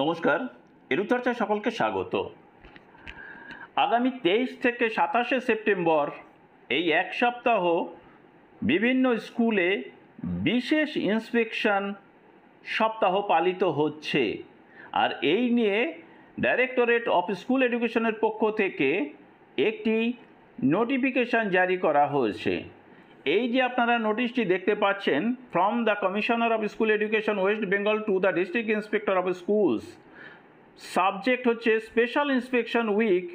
নমস্কার এরুচর্চায় সকলকে স্বাগত আগামী তেইশ থেকে সাতাশে সেপ্টেম্বর এই এক সপ্তাহ বিভিন্ন স্কুলে বিশেষ ইন্সপেকশন সপ্তাহ পালিত হচ্ছে আর এই নিয়ে ডাইরেক্টরেট অফ স্কুল এডুকেশনের পক্ষ থেকে একটি নোটিফিকেশান জারি করা হয়েছে এই যে আপনারা নোটিশটি দেখতে পাচ্ছেন from the commissioner of school education West Bengal to the district inspector of schools subject হচ্ছে special inspection week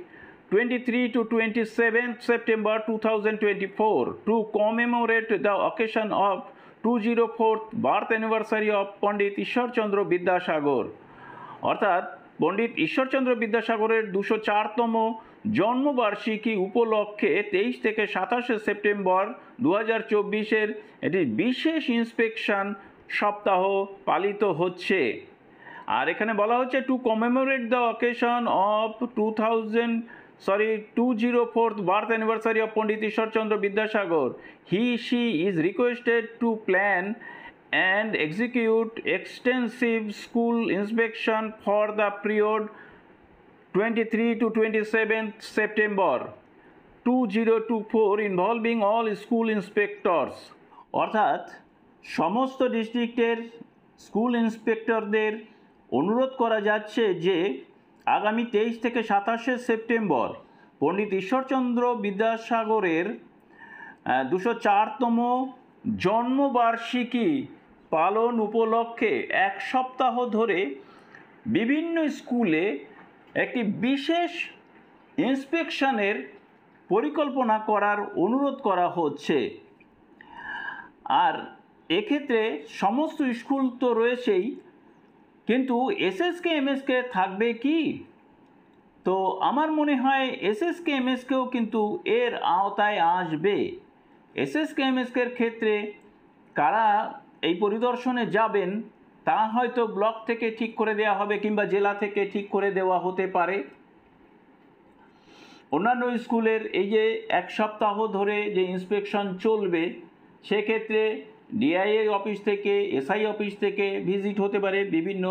twenty three to twenty seven September two thousand twenty four to commemorate the occasion of two zero fourth birth anniversary of Pandit Ishwarchandra Vidyasagar অর্থাৎ পণ্ডিত ঈশ্বরচন্দ্র বিদ্যাসাগরের দুশো চারতম জন্মবার্ষিকী উপলক্ষে তেইশ থেকে সাতাশে September দু হাজার চব্বিশের একটি বিশেষ ইন্সপেকশন সপ্তাহ পালিত হচ্ছে আর এখানে বলা হচ্ছে to commemorate the occasion of two thousand sorry two zero fourth birth anniversary of Pandit Ishwarchandra Vidyasagar he she is requested to plan and execute extensive school inspection for the period 23 to 27th September 2024 involving all school inspectors অর্থাৎ সমস্ত ডিস্ট্রিক্টের school ইন্সপেক্টরদের অনুরোধ করা যাচ্ছে যে আগামী তেইশ থেকে সাতাশে সেপ্টেম্বর পণ্ডিত ঈশ্বরচন্দ্র বিদ্যাসাগরের দুশো চারতম জন্মবার্ষিকী পালন উপলক্ষে এক সপ্তাহ ধরে বিভিন্ন স্কুলে একটি বিশেষ ইন্সপেকশনের পরিকল্পনা করার অনুরোধ করা হচ্ছে আর এক্ষেত্রে সমস্ত স্কুল তো রয়েছেই কিন্তু এসএসকে এমএসকে থাকবে কি তো আমার মনে হয় এসএসকে এমএসকেও কিন্তু এর আওতায় আসবে এসএসকে এমএসকের ক্ষেত্রে কারা এই পরিদর্শনে যাবেন তা হয়তো ব্লক থেকে ঠিক করে দেওয়া হবে কিংবা জেলা থেকে ঠিক করে দেওয়া হতে পারে অন্যান্য স্কুলের এই যে এক সপ্তাহ ধরে যে ইন্সপেকশন চলবে সেক্ষেত্রে ডিআইএ অফিস থেকে এসআই অফিস থেকে ভিজিট হতে পারে বিভিন্ন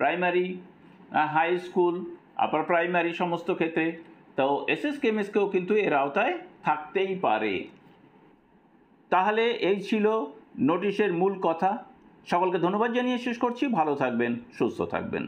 primary high school upper primary সমস্ত ক্ষেত্রে তো এসএসকেএমএসকেও কিন্তু এর আওতায় থাকতেই পারে তাহলে এই ছিল নোটিশের মূল কথা সকলকে ধন্যবাদ জানিয়ে শেষ করছি ভালো থাকবেন সুস্থ থাকবেন